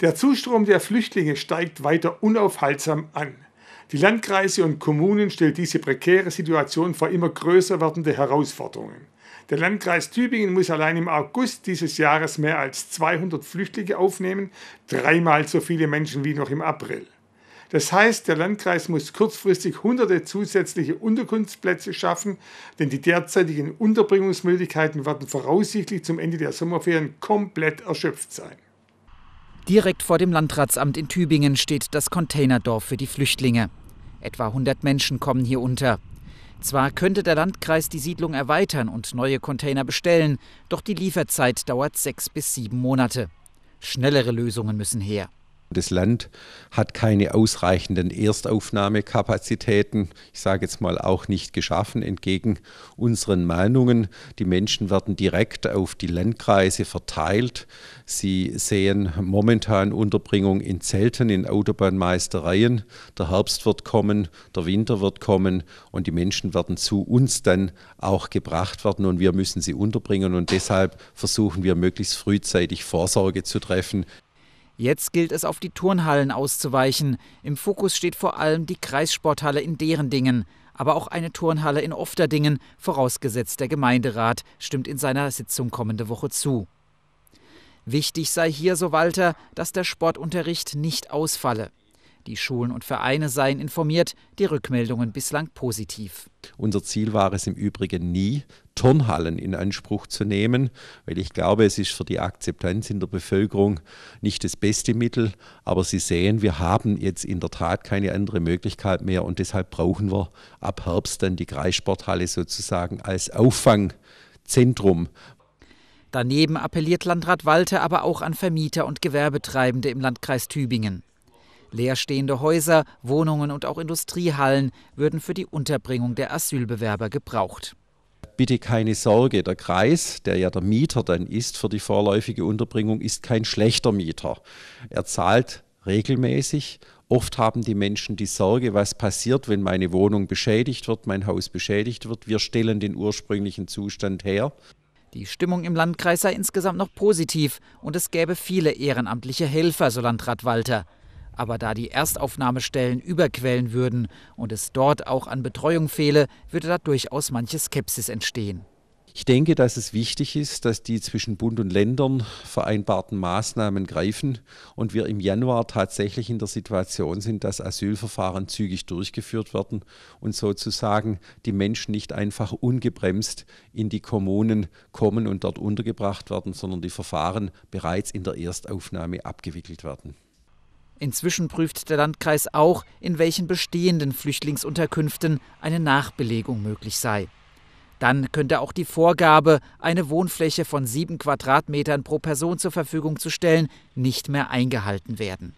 Der Zustrom der Flüchtlinge steigt weiter unaufhaltsam an. Die Landkreise und Kommunen stellen diese prekäre Situation vor immer größer werdende Herausforderungen. Der Landkreis Tübingen muss allein im August dieses Jahres mehr als 200 Flüchtlinge aufnehmen, dreimal so viele Menschen wie noch im April. Das heißt, der Landkreis muss kurzfristig hunderte zusätzliche Unterkunftsplätze schaffen, denn die derzeitigen Unterbringungsmöglichkeiten werden voraussichtlich zum Ende der Sommerferien komplett erschöpft sein. Direkt vor dem Landratsamt in Tübingen steht das Containerdorf für die Flüchtlinge. Etwa 100 Menschen kommen hier unter. Zwar könnte der Landkreis die Siedlung erweitern und neue Container bestellen, doch die Lieferzeit dauert sechs bis sieben Monate. Schnellere Lösungen müssen her. Das Land hat keine ausreichenden Erstaufnahmekapazitäten, ich sage jetzt mal auch nicht geschaffen, entgegen unseren Meinungen. Die Menschen werden direkt auf die Landkreise verteilt. Sie sehen momentan Unterbringung in Zelten, in Autobahnmeistereien. Der Herbst wird kommen, der Winter wird kommen und die Menschen werden zu uns dann auch gebracht werden und wir müssen sie unterbringen und deshalb versuchen wir möglichst frühzeitig Vorsorge zu treffen. Jetzt gilt es, auf die Turnhallen auszuweichen. Im Fokus steht vor allem die Kreissporthalle in deren Dingen. aber auch eine Turnhalle in Ofterdingen, vorausgesetzt der Gemeinderat stimmt in seiner Sitzung kommende Woche zu. Wichtig sei hier, so Walter, dass der Sportunterricht nicht ausfalle. Die Schulen und Vereine seien informiert, die Rückmeldungen bislang positiv. Unser Ziel war es im Übrigen nie, Turnhallen in Anspruch zu nehmen, weil ich glaube, es ist für die Akzeptanz in der Bevölkerung nicht das beste Mittel. Aber Sie sehen, wir haben jetzt in der Tat keine andere Möglichkeit mehr und deshalb brauchen wir ab Herbst dann die Kreissporthalle sozusagen als Auffangzentrum. Daneben appelliert Landrat Walter aber auch an Vermieter und Gewerbetreibende im Landkreis Tübingen. Leerstehende Häuser, Wohnungen und auch Industriehallen würden für die Unterbringung der Asylbewerber gebraucht bitte keine Sorge, der Kreis, der ja der Mieter dann ist für die vorläufige Unterbringung, ist kein schlechter Mieter. Er zahlt regelmäßig. Oft haben die Menschen die Sorge, was passiert, wenn meine Wohnung beschädigt wird, mein Haus beschädigt wird. Wir stellen den ursprünglichen Zustand her. Die Stimmung im Landkreis sei insgesamt noch positiv und es gäbe viele ehrenamtliche Helfer, so Landrat Walter. Aber da die Erstaufnahmestellen überquellen würden und es dort auch an Betreuung fehle, würde da durchaus manche Skepsis entstehen. Ich denke, dass es wichtig ist, dass die zwischen Bund und Ländern vereinbarten Maßnahmen greifen und wir im Januar tatsächlich in der Situation sind, dass Asylverfahren zügig durchgeführt werden und sozusagen die Menschen nicht einfach ungebremst in die Kommunen kommen und dort untergebracht werden, sondern die Verfahren bereits in der Erstaufnahme abgewickelt werden. Inzwischen prüft der Landkreis auch, in welchen bestehenden Flüchtlingsunterkünften eine Nachbelegung möglich sei. Dann könnte auch die Vorgabe, eine Wohnfläche von sieben Quadratmetern pro Person zur Verfügung zu stellen, nicht mehr eingehalten werden.